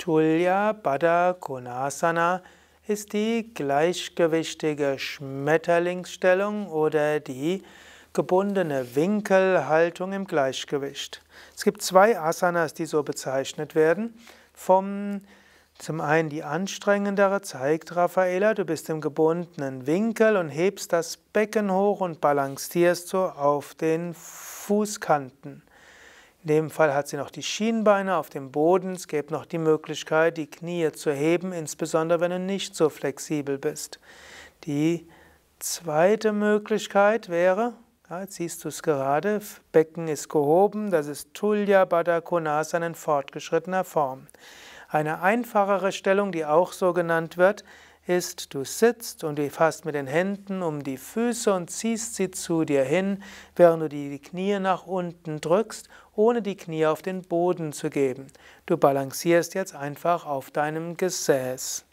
Tulya Baddha Konasana ist die gleichgewichtige Schmetterlingsstellung oder die gebundene Winkelhaltung im Gleichgewicht. Es gibt zwei Asanas, die so bezeichnet werden. Vom, zum einen die anstrengendere zeigt Raffaela, du bist im gebundenen Winkel und hebst das Becken hoch und balancierst so auf den Fußkanten. In dem Fall hat sie noch die Schienbeine auf dem Boden. Es gibt noch die Möglichkeit, die Knie zu heben, insbesondere wenn du nicht so flexibel bist. Die zweite Möglichkeit wäre, ja, jetzt siehst du es gerade, Becken ist gehoben, das ist Tulya Baddha Konasana in fortgeschrittener Form. Eine einfachere Stellung, die auch so genannt wird, ist, du sitzt und du fasst mit den Händen um die Füße und ziehst sie zu dir hin, während du die Knie nach unten drückst, ohne die Knie auf den Boden zu geben. Du balancierst jetzt einfach auf deinem Gesäß.